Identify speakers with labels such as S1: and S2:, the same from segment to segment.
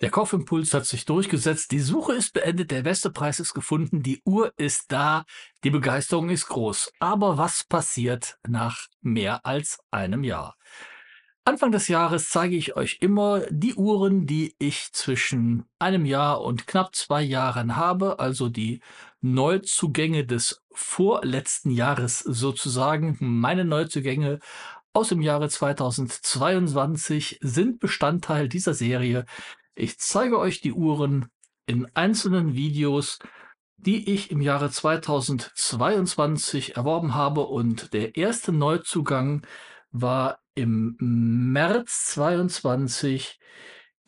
S1: Der Kaufimpuls hat sich durchgesetzt, die Suche ist beendet, der beste Preis ist gefunden, die Uhr ist da, die Begeisterung ist groß. Aber was passiert nach mehr als einem Jahr? Anfang des Jahres zeige ich euch immer die Uhren, die ich zwischen einem Jahr und knapp zwei Jahren habe, also die Neuzugänge des vorletzten Jahres sozusagen. Meine Neuzugänge aus dem Jahre 2022 sind Bestandteil dieser Serie, ich zeige euch die Uhren in einzelnen Videos, die ich im Jahre 2022 erworben habe und der erste Neuzugang war im März 2022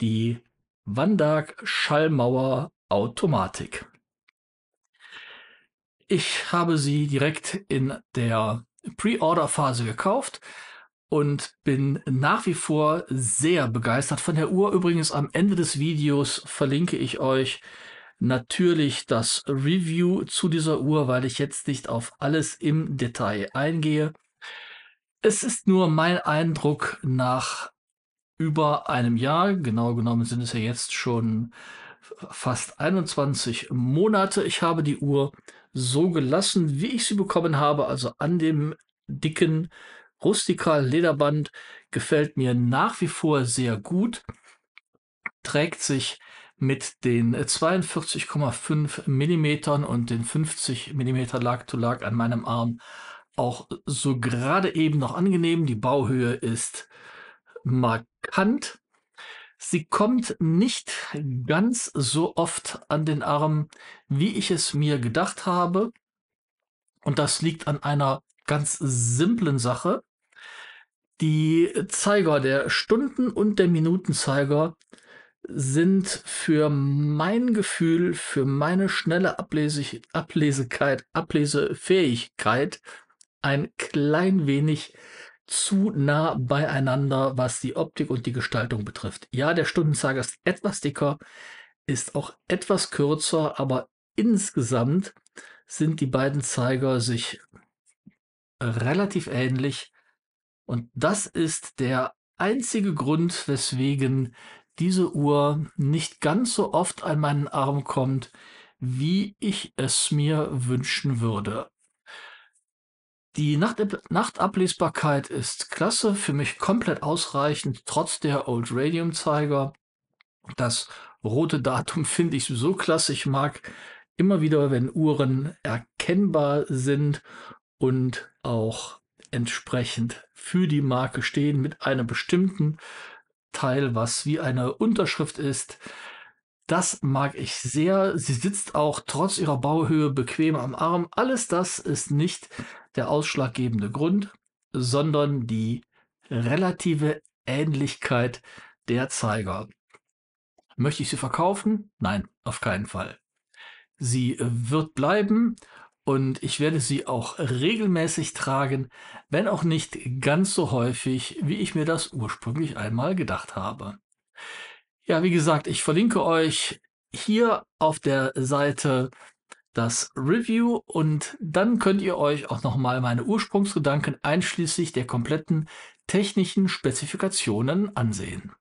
S1: die Wandag Schallmauer Automatik. Ich habe sie direkt in der Pre-Order-Phase gekauft, und bin nach wie vor sehr begeistert von der Uhr. Übrigens am Ende des Videos verlinke ich euch natürlich das Review zu dieser Uhr, weil ich jetzt nicht auf alles im Detail eingehe. Es ist nur mein Eindruck nach über einem Jahr, genau genommen sind es ja jetzt schon fast 21 Monate. Ich habe die Uhr so gelassen, wie ich sie bekommen habe, also an dem dicken rustikal Lederband gefällt mir nach wie vor sehr gut, trägt sich mit den 42,5 äh, Millimetern und den 50 Millimeter Lag-to-Lag an meinem Arm auch so gerade eben noch angenehm. Die Bauhöhe ist markant. Sie kommt nicht ganz so oft an den Arm, wie ich es mir gedacht habe. Und das liegt an einer ganz simplen Sache. Die Zeiger, der Stunden- und der Minutenzeiger sind für mein Gefühl, für meine schnelle Ablesig Ablesigkeit, Ablesefähigkeit ein klein wenig zu nah beieinander, was die Optik und die Gestaltung betrifft. Ja, der Stundenzeiger ist etwas dicker, ist auch etwas kürzer, aber insgesamt sind die beiden Zeiger sich relativ ähnlich. Und das ist der einzige Grund, weswegen diese Uhr nicht ganz so oft an meinen Arm kommt, wie ich es mir wünschen würde. Die Nachtab Nachtablesbarkeit ist klasse, für mich komplett ausreichend, trotz der Old Radium Zeiger. Das rote Datum finde ich so klasse. Ich mag immer wieder, wenn Uhren erkennbar sind und auch entsprechend für die Marke stehen mit einem bestimmten Teil, was wie eine Unterschrift ist. Das mag ich sehr. Sie sitzt auch trotz ihrer Bauhöhe bequem am Arm. Alles das ist nicht der ausschlaggebende Grund, sondern die relative Ähnlichkeit der Zeiger. Möchte ich sie verkaufen? Nein, auf keinen Fall. Sie wird bleiben und ich werde sie auch regelmäßig tragen, wenn auch nicht ganz so häufig, wie ich mir das ursprünglich einmal gedacht habe. Ja, wie gesagt, ich verlinke euch hier auf der Seite das Review und dann könnt ihr euch auch nochmal meine Ursprungsgedanken einschließlich der kompletten technischen Spezifikationen ansehen.